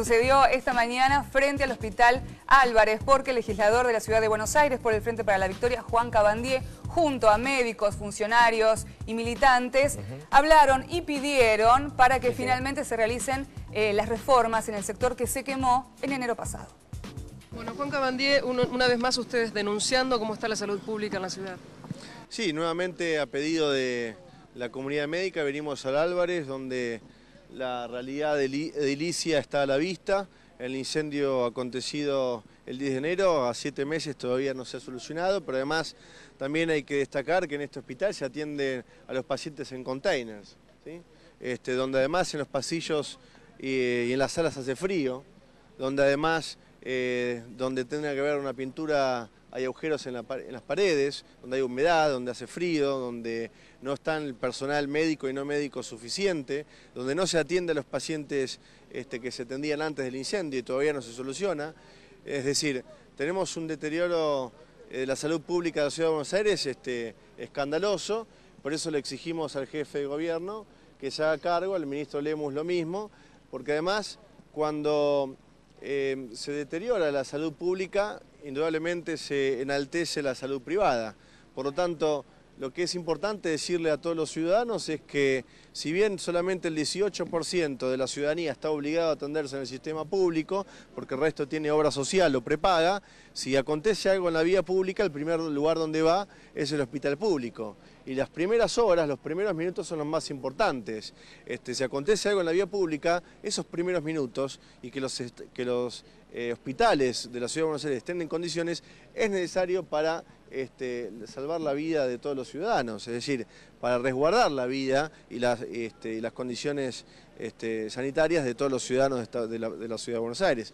sucedió esta mañana frente al Hospital Álvarez, porque el legislador de la Ciudad de Buenos Aires por el Frente para la Victoria, Juan Cabandier, junto a médicos, funcionarios y militantes, hablaron y pidieron para que finalmente se realicen eh, las reformas en el sector que se quemó en enero pasado. Bueno, Juan Cabandier, una vez más ustedes denunciando cómo está la salud pública en la ciudad. Sí, nuevamente a pedido de la comunidad médica venimos al Álvarez, donde la realidad de edilicia está a la vista. El incendio acontecido el 10 de enero, a siete meses todavía no se ha solucionado, pero además también hay que destacar que en este hospital se atiende a los pacientes en containers, este, donde además en los pasillos y en las salas hace frío, donde además eh, donde tendría que ver una pintura, hay agujeros en, las paredes, donde hay humedad, donde hace frío, donde no está el personal médico y no médico suficiente, donde no se atiende a los pacientes este, que se atendían antes del incendio y todavía no se soluciona. Es decir, tenemos un deterioro eh, de la salud pública de la Ciudad de Buenos Aires este, escandaloso, por eso le exigimos al jefe de gobierno que se haga cargo, al ministro Lemus lo mismo, porque además cuando Em, se deteriora la salud pública, indudablemente se enaltece la salud privada. Por lo tanto, lo que es importante decirle a todos los ciudadanos es que si bien solamente el 18% de la ciudadanía está obligado a atenderse en el sistema público, porque el resto tiene obra social o prepaga, si acontece algo en la vía pública, el primer lugar donde va es el hospital público. Y las primeras horas, los primeros minutos son los más importantes. Este, si acontece algo en la vía pública, esos primeros minutos y que los, que los eh, hospitales de la Ciudad de Buenos Aires estén en condiciones, es necesario para este, salvar la vida de todos los ciudadanos, es decir, para resguardar la vida y las, este, condiciones este, sanitarias de todos los ciudadanos de, la, Ciudad de Buenos Aires.